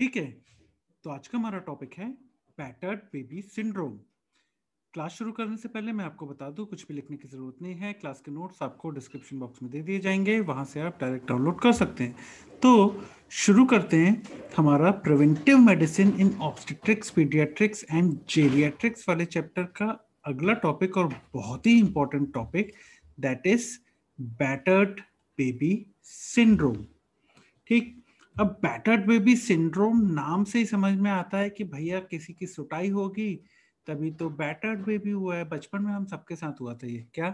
ठीक है तो आज का हमारा टॉपिक है पैटर्ड बेबी सिंड्रोम क्लास शुरू करने से पहले मैं आपको बता दूं कुछ भी लिखने की ज़रूरत नहीं है क्लास के नोट्स आपको डिस्क्रिप्शन बॉक्स में दे दिए जाएंगे वहां से आप डायरेक्ट डाउनलोड कर सकते हैं तो शुरू करते हैं हमारा preventive medicine in obstetrics paediatrics and geriatrics वाले चैप्टर का अगला टॉपिक और बहुत ही important topic that is battered baby syndrome ठीक अब बैटर्ड बेबी सिंड्रोम नाम से ही समझ में आता है कि भैया किसी की सुटाई होगी तभी तो बैटर्ड बेबी हुआ है बचपन में हम सबके साथ हुआ था ये क्या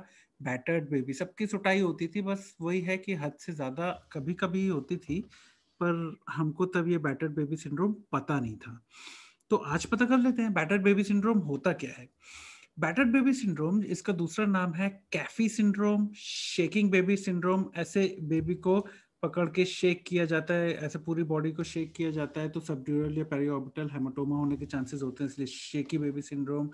बैटर्ड बेबी सबकी सुटाई होती थी बस वही है कि हद से ज़्यादा कभी कभी होती थी पर हमको तब ये बैटर्ड बेबी सिंड्रोम पता नहीं था तो आज पता कर लेते हैं बैटर्ड बेबी सिंड्रोम होता क्या है बैटर्ड बेबी सिंड्रोम इसका दूसरा नाम है Caffey syndrome shaking baby syndrome ऐसे बेबी को पकड़ के शेक किया जाता है ऐसे पूरी बॉडी को शेक किया जाता है तो सबड्यूरल या पेरियोबिटल हेमाटोमा होने के चांसेस होते हैं इसलिए shaky baby syndrome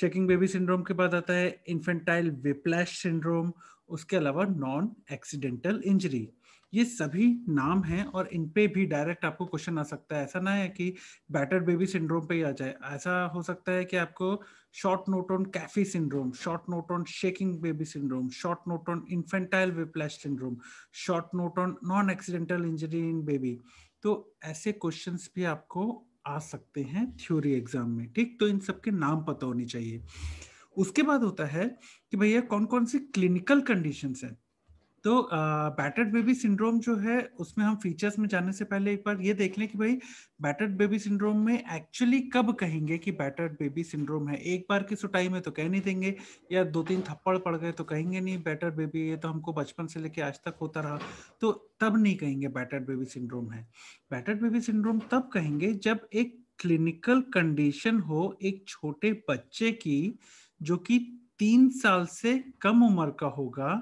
shaking baby syndrome के बाद आता है इन्फेंटाइल विप्लैश सिंड्रोम उसके अलावा नॉन एक्सीडेंटल इंजरी ये सभी नाम हैं और इन पे भी डायरेक्ट आपको क्वेश्चन आ सकता है ऐसा ना है कि बैटर बेबी सिंड्रोम पे ही आ जाए ऐसा हो सकता है कि आपको short note on Caffey syndrome short note on shaking baby syndrome short note on infantile whiplash syndrome short note on non accidental injury in baby तो ऐसे क्वेश्चन भी आपको आ सकते हैं थ्योरी एग्जाम में ठीक तो इन सबके नाम पता होने चाहिए उसके बाद होता है कि भैया कौन कौन सी क्लिनिकल कंडीशन है तो बैटर्ड बेबी सिंड्रोम जो है उसमें हम फीचर्स में जाने से पहले एक बार ये देख लें कि भाई बैटर्ड बेबी सिंड्रोम में एक्चुअली कब कहेंगे कि बैटर्ड बेबी सिंड्रोम है एक बार की सुटाई में तो कह नहीं देंगे या दो तीन थप्पड़ पड़ गए तो कहेंगे नहीं बैटर्ड बेबी ये तो हमको बचपन से लेके आज तक होता रहा तो तब नहीं कहेंगे बैटर्ड बेबी सिंड्रोम है बैटर्ड बेबी सिंड्रोम तब कहेंगे जब एक क्लिनिकल कंडीशन हो एक छोटे बच्चे की जो कि तीन साल से कम उम्र का होगा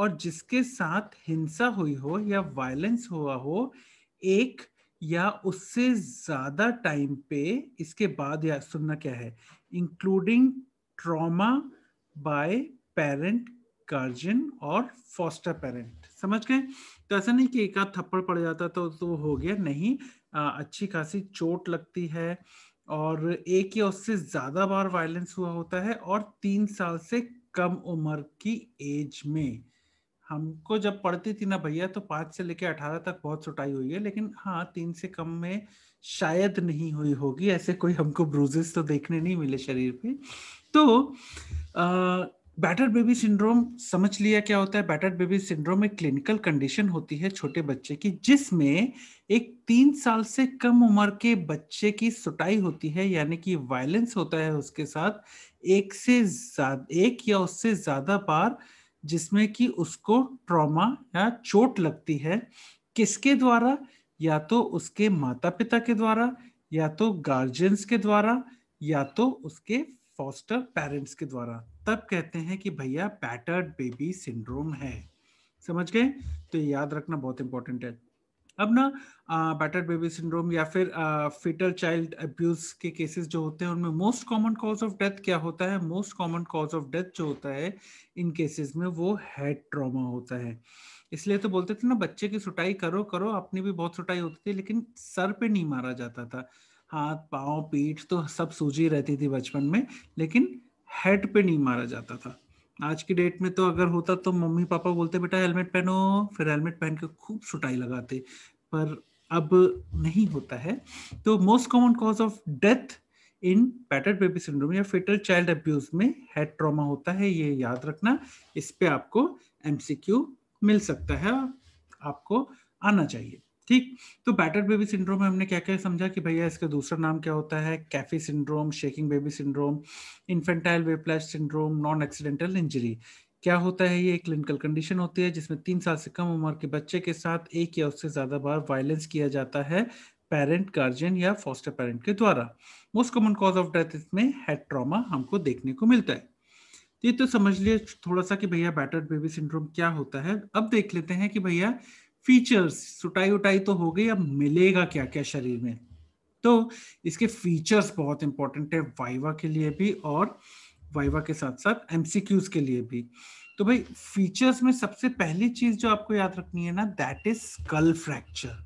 और जिसके साथ हिंसा हुई हो या वायलेंस हुआ हो एक या उससे ज्यादा टाइम पे इसके बाद या सुनना क्या है including trauma by parent guardian और फॉस्टर पेरेंट समझ गए तो ऐसा नहीं कि एक आध थप्पड़ पड़ जाता तो तो हो गया नहीं आ, अच्छी खासी चोट लगती है और एक या उससे ज्यादा बार वायलेंस हुआ होता है और तीन साल से कम उम्र की एज में हमको जब पढ़ती थी ना भैया तो पाँच से लेके अठारह तक बहुत सुटाई हुई है लेकिन हाँ तीन से कम में शायद नहीं हुई होगी ऐसे कोई हमको ब्रूजेस तो देखने नहीं मिले शरीर पे तो बैटर बेबी सिंड्रोम समझ लिया क्या होता है बैटर बेबी सिंड्रोम एक क्लिनिकल कंडीशन होती है छोटे बच्चे की जिसमें एक तीन साल से कम उम्र के बच्चे की सुटाई होती है यानी कि वायलेंस होता है उसके साथ एक से ज्यादा एक या उससे ज्यादा बार जिसमें कि उसको ट्रॉमा या चोट लगती है किसके द्वारा या तो उसके माता पिता के द्वारा या तो गार्जियंस के द्वारा या तो उसके फॉस्टर पेरेंट्स के द्वारा तब कहते हैं कि भैया पैटर्ड बेबी सिंड्रोम है समझ गए तो ये याद रखना बहुत इंपॉर्टेंट है अब ना बैटर्ड बेबी सिंड्रोम या फिर फिटल चाइल्ड अब्यूज के केसेस जो होते हैं उनमें most common cause of death क्या होता है most common cause of death जो होता है इन केसेस में वो हेड ट्रॉमा होता है इसलिए तो बोलते थे ना बच्चे की सुटाई करो करो अपनी भी बहुत सुटाई होती थी लेकिन सर पे नहीं मारा जाता था हाथ पाँव पीठ तो सब सूजी रहती थी बचपन में लेकिन हेड पे नहीं मारा जाता था आज की डेट में तो अगर होता तो मम्मी पापा बोलते बेटा हेलमेट पहनो फिर हेलमेट पहन के खूब सुटाई लगाते पर अब नहीं होता है तो most common cause of death in battered baby syndrome या फेटल चाइल्ड अब्यूज में हेड ट्रॉमा होता है ये याद रखना इस पे आपको एमसीक्यू मिल सकता है आपको आना चाहिए ठीक तो बैटर बेबी सिंड्रोम में हमने क्या क्या समझा कि भैया इसका दूसरा नाम क्या होता है Caffey syndrome shaking baby syndrome infantile whiplash syndrome non accidental injury क्या होता है ये एक क्लिनिकल कंडीशन होती है जिसमें तीन साल से कम उम्र के बच्चे के साथ एक या उससे ज्यादा बार वायलेंस किया जाता है पेरेंट गार्जियन या फॉस्टर पेरेंट के द्वारा most common cause of death इसमें हेड ट्रॉमा हमको देखने को मिलता है ये तो समझ लिए थोड़ा सा कि भैया बैटर्ड बेबी सिंड्रोम क्या होता है अब देख लेते हैं कि भैया फीचर्स सुटाई उटाई तो हो गई अब मिलेगा क्या क्या शरीर में तो इसके फीचर्स बहुत इंपॉर्टेंट है वाइवा के लिए भी और वाइवा के साथ साथ एमसीक्यूज के लिए भी तो भाई फीचर्स में सबसे पहली चीज जो आपको याद रखनी है ना दैट इज स्कल फ्रैक्चर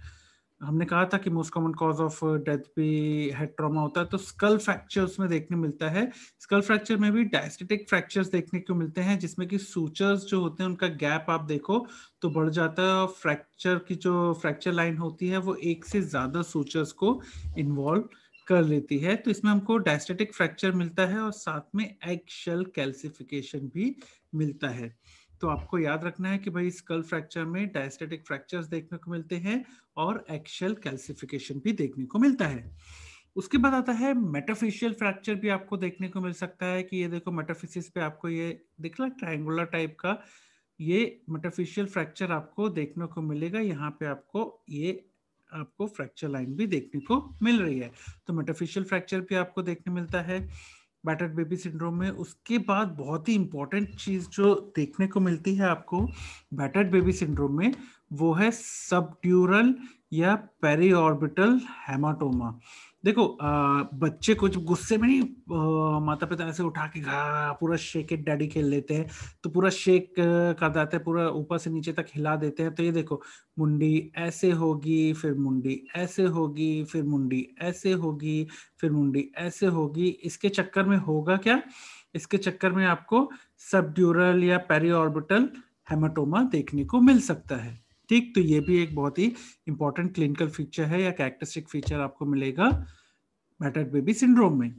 हमने कहा था कि most common cause of death भी हेड ट्रॉमा होता है तो स्कल फ्रैक्चर्स में देखने मिलता है स्कल फ्रैक्चर में भी डायस्टेटिक फ्रैक्चर्स देखने को मिलते हैं जिसमें कि सूचर्स जो होते हैं उनका गैप आप देखो तो बढ़ जाता है और फ्रैक्चर की जो फ्रैक्चर लाइन होती है वो एक से ज्यादा सूचर्स को इन्वॉल्व कर लेती है तो इसमें हमको डायस्टेटिक फ्रैक्चर मिलता है और साथ में एग शेल कैल्सिफिकेशन भी मिलता है तो आपको याद रखना है कि भाई स्कल फ्रैक्चर में डायस्टेटिक फ्रैक्चर्स देखने को मिलते हैं और एक्शल कैल्सिफिकेशन भी देखने को मिलता है उसके बाद आता है मेटाफिशियल फ्रैक्चर भी आपको देखने को मिल सकता है कि ये देखो मेटाफिसिस पे आपको ये देख ला ट्राइंगुलर टाइप का ये मेटाफिशियल फ्रैक्चर आपको देखने को मिलेगा यहाँ पे आपको ये आपको फ्रैक्चर लाइन भी देखने को मिल रही है तो मेटाफिशियल फ्रैक्चर भी आपको देखने मिलता है बैटर्ड बेबी सिंड्रोम में उसके बाद बहुत ही इंपॉर्टेंट चीज़ जो देखने को मिलती है आपको बैटर्ड बेबी सिंड्रोम में वो है सबड्यूरल या पेरीऑर्बिटल हेमाटोमा देखो आ, बच्चे कुछ गुस्से में नहीं माता पिता ऐसे उठा के घा हाँ, पूरा शेक इट डैडी खेल लेते हैं तो पूरा शेक कर जाते हैं पूरा ऊपर से नीचे तक हिला देते हैं तो ये देखो मुंडी ऐसे होगी फिर मुंडी ऐसे होगी फिर मुंडी ऐसे होगी फिर मुंडी ऐसे होगी इसके चक्कर में होगा क्या इसके चक्कर में आपको सबड्यूरल या ऑर्बिटल हेमाटोमा देखने को मिल सकता है ठीक तो ये भी एक बहुत ही इंपॉर्टेंट क्लिनिकल फीचर है या कैरेक्टरिस्टिक फीचर आपको मिलेगा मैटर बेबी सिंड्रोम में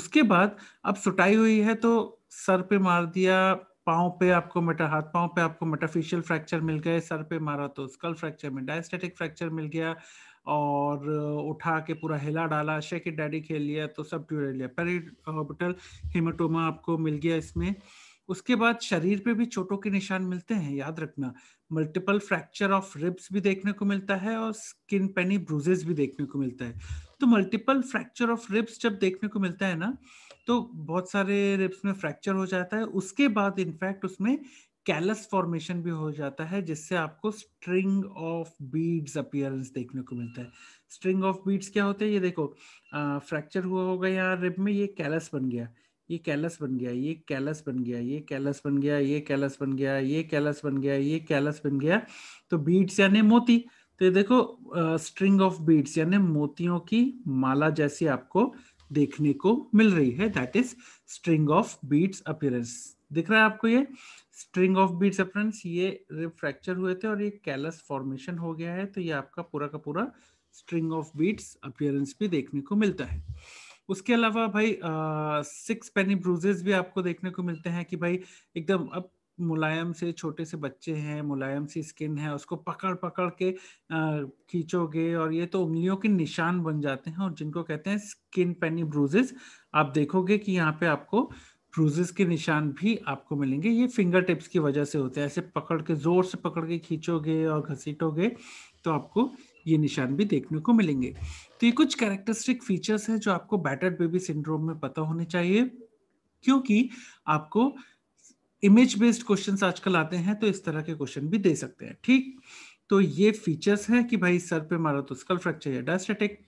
उसके बाद अब सुटाई हुई है तो सर पे मार दिया पाँव पे आपको मेटा हाथ पाँव पे आपको मेटाफिशियल फ्रैक्चर मिल गए सर पे मारा तो स्कल फ्रैक्चर में डायस्टेटिक फ्रैक्चर मिल गया और उठा के पूरा हिला डाला शेक डैडी खेल लिया तो सब ट्यूर लिया पेरी ऑर्बिटल हेमोटोमा आपको मिल गया इसमें उसके बाद शरीर पे भी चोटों के निशान मिलते हैं याद रखना मल्टीपल फ्रैक्चर ऑफ रिब्स भी देखने को मिलता है और स्किन पेनी ब्रूजेस भी देखने को मिलता है तो मल्टीपल फ्रैक्चर ऑफ रिब्स जब देखने को मिलता है ना तो बहुत सारे रिब्स में फ्रैक्चर हो जाता है उसके बाद इनफैक्ट उसमें कैलस फॉर्मेशन भी हो जाता है जिससे आपको स्ट्रिंग ऑफ बीड्स अपियरेंस देखने को मिलता है स्ट्रिंग ऑफ बीड्स क्या होते हैं ये देखो फ्रैक्चर हुआ होगा या रिब में ये कैलस बन गया ये कैलस बन गया ये कैलस बन गया ये कैलस बन गया ये कैलस बन गया ये कैलस बन गया ये कैलस बन गया तो बीट्स यानी मोती तो ये देखो स्ट्रिंग ऑफ बीट्स यानी मोतियों की माला जैसी आपको देखने को मिल रही है that is string of beads appearance दिख रहा है आपको ये स्ट्रिंग ऑफ बीट्स अपियरेंस ये फ्रैक्चर हुए थे और ये कैलस फॉर्मेशन हो गया है तो ये आपका पूरा का पूरा स्ट्रिंग ऑफ बीट्स अपियरेंस भी देखने को मिलता है उसके अलावा भाई सिक्स पेनी ब्रूजेस भी आपको देखने को मिलते हैं कि भाई एकदम अब मुलायम से छोटे से बच्चे हैं मुलायम सी स्किन है उसको पकड़ पकड़ के खींचोगे और ये तो उंगलियों के निशान बन जाते हैं और जिनको कहते हैं स्किन पेनी ब्रूजेस आप देखोगे कि यहाँ पे आपको ब्रूजेस के निशान भी आपको मिलेंगे ये फिंगर टिप्स की वजह से होते हैं ऐसे पकड़ के जोर से पकड़ के खींचोगे और घसीटोगे तो आपको ये निशान भी देखने को मिलेंगे तो ये कुछ कैरेक्टरिस्टिक फीचर्स हैं जो आपको बैटर्ड बेबी सिंड्रोम में पता होने चाहिए क्योंकि आपको इमेज बेस्ड क्वेश्चन आजकल आते हैं तो इस तरह के क्वेश्चन भी दे सकते हैं ठीक तो ये फीचर्स हैं कि भाई सर पे मारा तो स्कल फ्रैक्चर या डायस्टेटिक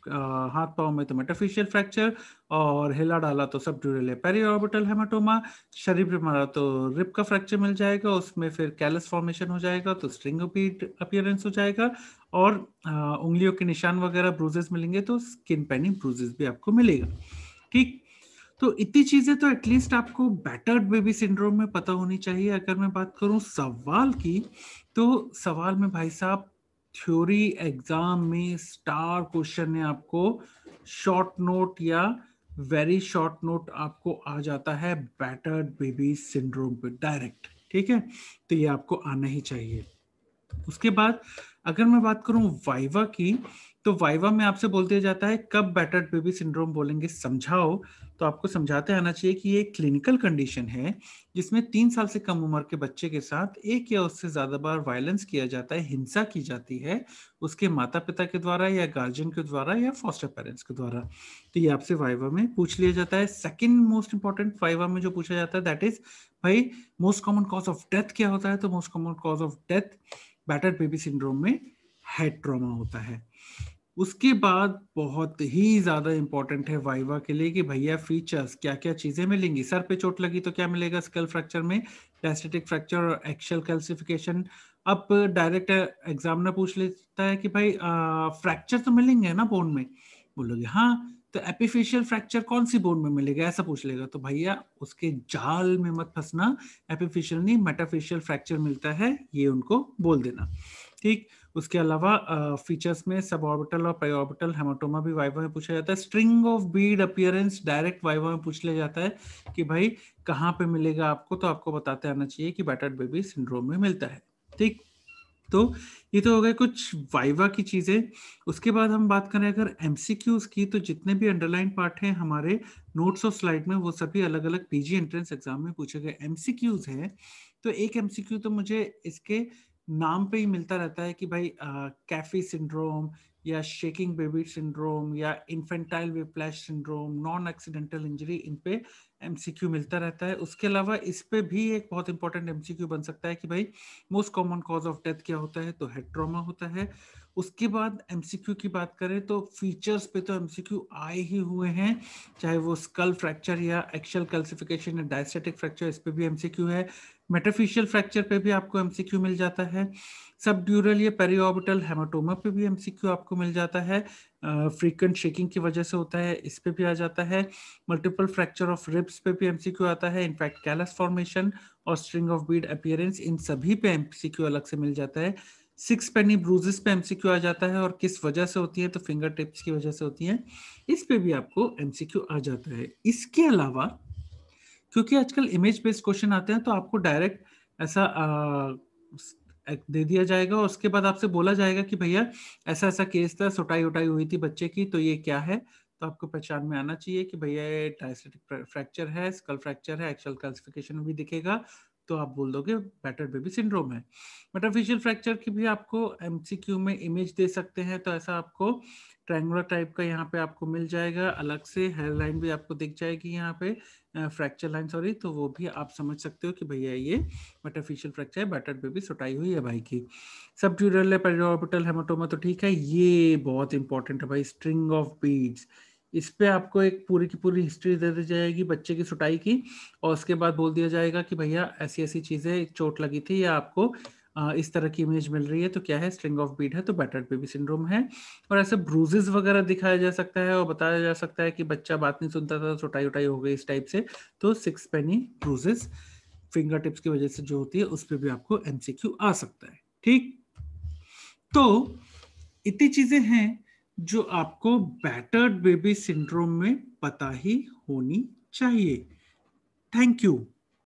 हाथ पाओ में तो मेटाफिशियल फ्रैक्चर और हिला डाला तो सब ड्यूरल ऑर्बिटल हेमाटोमा शरीर पे मारा तो रिप का फ्रैक्चर मिल जाएगा उसमें फिर कैलस फॉर्मेशन हो जाएगा तो स्ट्रिंग अपियरेंस हो जाएगा और आ, उंगलियों के निशान वगैरह ब्रूजेस मिलेंगे तो स्किन पेनिंग ब्रूजेस भी आपको मिलेगा ठीक तो इतनी चीजें तो एटलीस्ट आपको बैटर्ड बेबी सिंड्रोम में पता होनी चाहिए अगर मैं बात करूं सवाल की तो सवाल में भाई साहब थ्योरी एग्जाम में स्टार क्वेश्चन ने आपको शॉर्ट नोट या वेरी शॉर्ट नोट आपको आ जाता है बैटर्ड बेबी सिंड्रोम पे डायरेक्ट ठीक है तो ये आपको आना ही चाहिए उसके बाद अगर मैं बात करूं वाइवा की तो वाइवा में आपसे बोल दिया जाता है कब बैटर्ड बेबी सिंड्रोम बोलेंगे समझाओ तो आपको समझाते आना चाहिए कि ये क्लिनिकल कंडीशन है जिसमें तीन साल से कम उम्र के बच्चे के साथ एक या उससे ज़्यादा बार वायलेंस किया जाता है हिंसा की जाती है उसके माता पिता के द्वारा या गार्जियन के द्वारा या फॉस्टर पेरेंट्स के द्वारा तो ये आपसे वाइवा में पूछ लिया जाता है सेकेंड मोस्ट इंपॉर्टेंट वाइवा में जो पूछा जाता है दैट इज भाई most common cause of death क्या होता है तो most common cause of death batter baby syndrome में हेड ट्रॉमा होता है उसके बाद बहुत ही ज्यादा इंपॉर्टेंट है वाइवा के लिए कि भैया फीचर्स क्या क्या चीजें मिलेंगी सर पे चोट लगी तो क्या मिलेगा स्कल फ्रैक्चर में डायस्टेटिक फ्रैक्चर और एक्शल कैल्सिफिकेशन अब डायरेक्ट एग्जामिनर पूछ लेता है कि भाई फ्रैक्चर तो मिलेंगे ना बोन में बोलोगे हाँ तो एपिफिशियल फ्रैक्चर कौन सी बोन में मिलेगा ऐसा पूछ लेगा तो भैया उसके जाल में मत फंसना एपिफिशियल नहीं मेटाफिशियल फ्रैक्चर मिलता है ये उनको बोल देना ठीक उसके अलावा फीचर्स में सब ऑर्बिटल और पेऑर्बिटल हेमाटोमा भी वाइवा में पूछा जाता है string of bead appearance direct viva में पूछ लिया जाता है कि भाई कहाँ पे मिलेगा आपको तो आपको बताते आना चाहिए कि बैटर्ड बेबी सिंड्रोम में मिलता है ठीक तो ये तो हो गए कुछ वाइवा की चीज़ें उसके बाद हम बात करें अगर एम की तो जितने भी अंडरलाइन पार्ट हैं हमारे नोट्स ऑफ स्लाइड में वो सभी अलग अलग पीजी एंट्रेंस एग्जाम में पूछे गए एम हैं तो एक एम तो मुझे इसके नाम पे ही मिलता रहता है कि भाई कैफी सिंड्रोम या शेकिंग बेबी सिंड्रोम या infantile whiplash syndrome non accidental injury इन पे एम मिलता रहता है उसके अलावा इस पे भी एक बहुत इंपॉर्टेंट एम बन सकता है कि भाई most common cause of death क्या होता है तो हेड ट्रॉमा होता है उसके बाद एम की बात करें तो फीचर्स पे तो एम आए ही हुए हैं चाहे वो स्कल फ्रैक्चर या एक्शल कैल्सिफिकेशन या डायस्टेटिक फ्रैक्चर इस पे भी एम है मेटाफिशियल फ्रैक्चर पे भी आपको एमसीक्यू मिल जाता है सब ड्यूरल या पेरिओबिटल हेमाटोमा पे भी एमसीक्यू आपको मिल जाता है फ्रीक्वेंट शेकिंग की वजह से होता है इस पे भी आ जाता है मल्टीपल फ्रैक्चर ऑफ रिब्स पे भी एमसीक्यू आता है इनफैक्ट कैलस फॉर्मेशन और स्ट्रिंग ऑफ बीड अपियरेंस इन सभी पे एमसीक्यू अलग से मिल जाता है सिक्स पेनी ब्रूजेस पे एमसीक्यू आ जाता है और किस वजह से होती है तो फिंगर टिप्स की वजह से होती है इस पे भी आपको एमसीक्यू आ जाता है इसके अलावा क्योंकि आजकल इमेज बेस्ड क्वेश्चन आते हैं तो आपको डायरेक्ट ऐसा आ, दे दिया जाएगा और उसके बाद आपसे बोला जाएगा कि भैया ऐसा ऐसा केस था सुटाई उटाई हुई थी बच्चे की तो ये क्या है तो आपको पहचान में आना चाहिए कि भैया ये डायस्टेटिक फ्रैक्चर है स्कल फ्रैक्चर है एक्चुअल क्लासिफिकेशन भी दिखेगा तो आप बोल दोगे बैटर बेबी सिंड्रोम है मेटाफिशियल फ्रैक्चर की भी आपको एमसीक्यू में इमेज दे सकते हैं तो ऐसा आपको ट्रैंगुलर टाइप का यहाँ पे आपको मिल जाएगा अलग से हेयर लाइन भी आपको दिख जाएगी यहाँ पे फ्रैक्चर लाइन सॉरी तो वो भी आप समझ सकते हो कि भैया ये बटरफिशियल फ्रैक्चर है बटर पे भी सुटाई हुई है भाई की सब ट्यूरल है पेरिऑर्बिटल हेमाटोमा तो ठीक है ये बहुत इंपॉर्टेंट है भाई स्ट्रिंग ऑफ बीड्स इस पे आपको एक पूरी की पूरी हिस्ट्री दे दी जाएगी बच्चे की सुटाई की और उसके बाद बोल दिया जाएगा कि भैया ऐसी ऐसी चीज़ें चोट लगी थी या आपको इस तरह की इमेज मिल रही है तो क्या है स्ट्रिंग ऑफ बीट है तो बैटर्ड बेबी सिंड्रोम है और ऐसे ब्रूजेस वगैरह दिखाया जा सकता है और बताया जा सकता है कि बच्चा बात नहीं सुनता था छोटाई उटाई हो गई इस टाइप से तो six penny bruises finger tips की वजह से जो होती है उस पर भी आपको एमसीक्यू आ सकता है ठीक तो इतनी चीजें हैं जो आपको बैटर्ड बेबी सिंड्रोम में पता ही होनी चाहिए थैंक यू